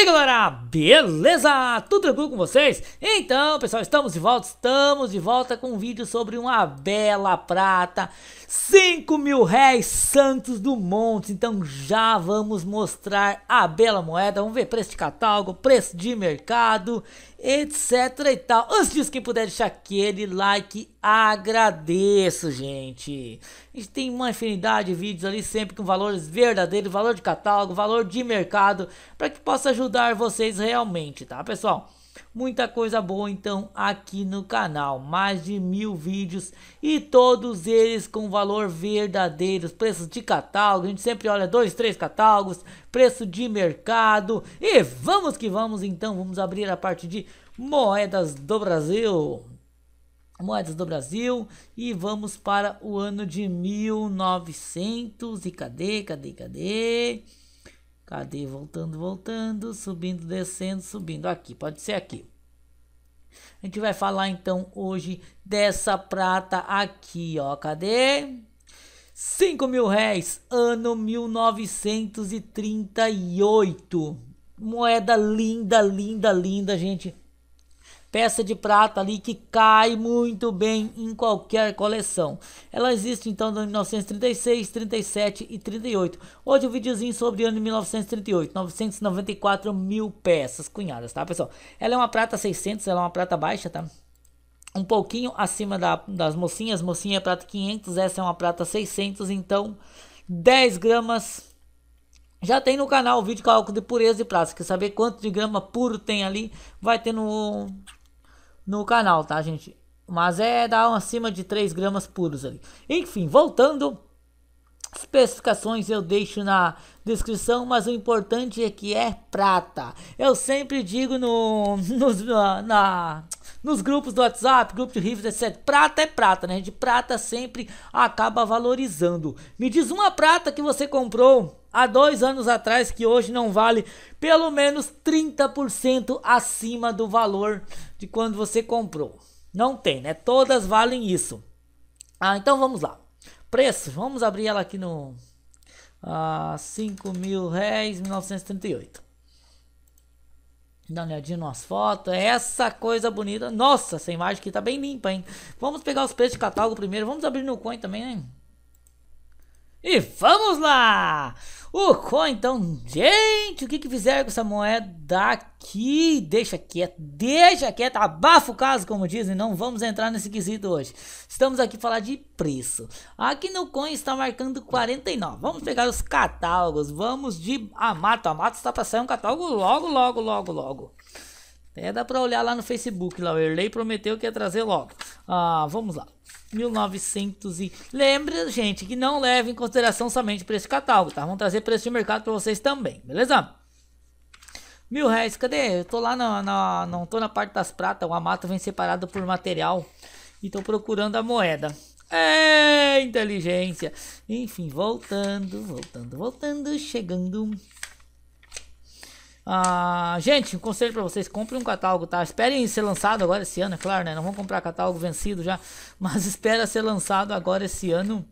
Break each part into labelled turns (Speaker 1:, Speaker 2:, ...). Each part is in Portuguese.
Speaker 1: aí galera, beleza? Tudo tranquilo com vocês? Então pessoal, estamos de volta, estamos de volta com um vídeo sobre uma bela prata 5 mil reais, Santos do Monte. Então já vamos mostrar a bela moeda. Vamos ver preço de catálogo, preço de mercado, etc e tal. Antes disso, quem puder deixar aquele like, agradeço, gente. A gente tem uma infinidade de vídeos ali, sempre com valores verdadeiros, valor de catálogo, valor de mercado, para que possa ajudar vocês realmente, tá, pessoal? Muita coisa boa então aqui no canal, mais de mil vídeos e todos eles com valor verdadeiro, preços de catálogo, a gente sempre olha dois, três catálogos, preço de mercado e vamos que vamos então, vamos abrir a parte de moedas do Brasil moedas do Brasil e vamos para o ano de 1900 e cadê, cadê, cadê? Cadê? Voltando, voltando, subindo, descendo, subindo. Aqui, pode ser aqui. A gente vai falar então hoje dessa prata aqui, ó. Cadê? 5 mil réis, ano 1938. Moeda linda, linda, linda, gente peça de prata ali que cai muito bem em qualquer coleção. Ela existe então de 1936, 37 e 38. Hoje o um videozinho sobre o ano de 1938, 994 mil peças cunhadas, tá pessoal? Ela é uma prata 600, ela é uma prata baixa, tá? Um pouquinho acima da, das mocinhas, mocinha é prata 500, essa é uma prata 600, então 10 gramas já tem no canal o vídeo de cálculo de pureza de prata. Quer saber quanto de grama puro tem ali? Vai ter no no canal, tá, gente? Mas é dar acima de 3 gramas puros ali. Enfim, voltando. Especificações eu deixo na descrição, mas o importante é que é prata. Eu sempre digo no, nos, na, na, nos grupos do WhatsApp, grupo de rifles, etc. Prata é prata, né? De prata sempre acaba valorizando. Me diz uma prata que você comprou há dois anos atrás, que hoje não vale pelo menos 30% acima do valor de quando você comprou. Não tem, né? Todas valem isso. Ah, então vamos lá. Preço, vamos abrir ela aqui no ah, 5 mil réis, 1938. Dá uma olhadinha nas fotos. Essa coisa bonita. Nossa, essa imagem aqui tá bem limpa, hein? Vamos pegar os preços de catálogo primeiro. Vamos abrir no coin também, hein? E vamos lá! O coin, então, gente, o que que fizeram com essa moeda aqui? Deixa quieta, deixa quieta, abafa o caso, como dizem, não vamos entrar nesse quesito hoje. Estamos aqui para falar de preço. Aqui no coin está marcando 49, vamos pegar os catálogos, vamos de Amato, Amato está para sair um catálogo logo, logo, logo, logo. Até dá para olhar lá no Facebook, lá, o Erley prometeu que ia trazer logo. Ah, vamos lá. 1900 e... Lembra, gente, que não leva em consideração somente preço de catálogo, tá? Vamos trazer preço de mercado para vocês também, beleza? Mil reais, cadê? Eu tô lá na, Não tô na parte das pratas, o amato vem separado por material e tô procurando a moeda. É inteligência. Enfim, voltando, voltando, voltando, chegando. Ah, gente, um conselho para vocês: compre um catálogo, tá? Esperem ser lançado agora esse ano, é claro, né? Não vão comprar catálogo vencido já, mas espera ser lançado agora esse ano.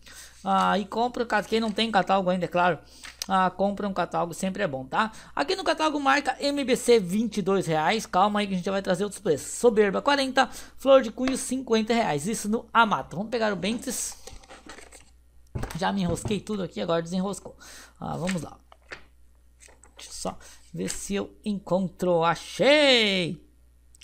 Speaker 1: Ah, e compra, quem não tem catálogo ainda, é claro. Ah, compra um catálogo, sempre é bom, tá? Aqui no catálogo marca MBC 22 reais. Calma aí que a gente vai trazer outros preços. Soberba 40, Flor de Cunho 50 reais. Isso no Amato. Vamos pegar o Bentes. Já me enrosquei tudo aqui, agora desenroscou. Ah, vamos lá. Deixa eu só ver se eu encontro. Achei!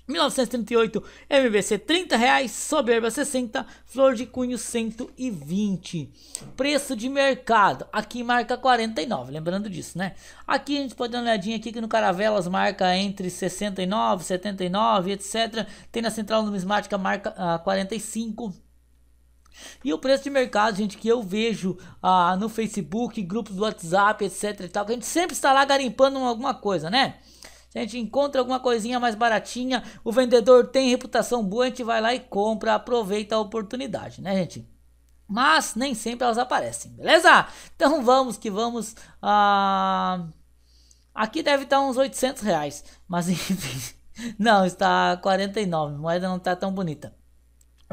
Speaker 1: 1938, MBC 30 reais, soberba 60, flor de cunho 120. Preço de mercado, aqui marca 49, lembrando disso, né? Aqui a gente pode dar uma olhadinha aqui que no Caravelas marca entre 69, 79, etc. Tem na Central Numismática marca ah, 45. E o preço de mercado, gente, que eu vejo ah, no Facebook, grupos do WhatsApp, etc e tal, que a gente sempre está lá garimpando alguma coisa, né? Se a gente encontra alguma coisinha mais baratinha, o vendedor tem reputação boa, a gente vai lá e compra, aproveita a oportunidade, né, gente? Mas nem sempre elas aparecem, beleza? Então vamos que vamos. Ah, aqui deve estar uns 800 reais, mas enfim, não, está 49, a moeda não está tão bonita.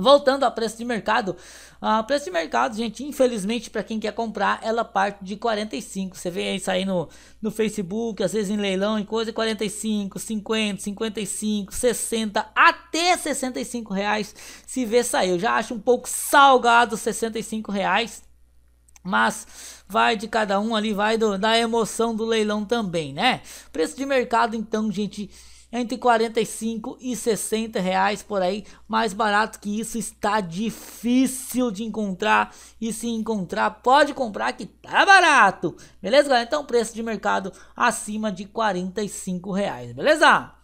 Speaker 1: Voltando a preço de mercado, a preço de mercado, gente, infelizmente para quem quer comprar, ela parte de 45. Você vê isso aí no, no Facebook, às vezes em leilão e coisa, 45, 50, 55, 60, até 65 reais se vê sair. Eu já acho um pouco salgado 65 reais, mas vai de cada um ali, vai do, da emoção do leilão também, né? Preço de mercado, então, gente, entre 45 e 60 reais por aí. Mais barato que isso está difícil de encontrar. E se encontrar, pode comprar que tá barato. Beleza, galera? Então, preço de mercado acima de 45 reais, beleza?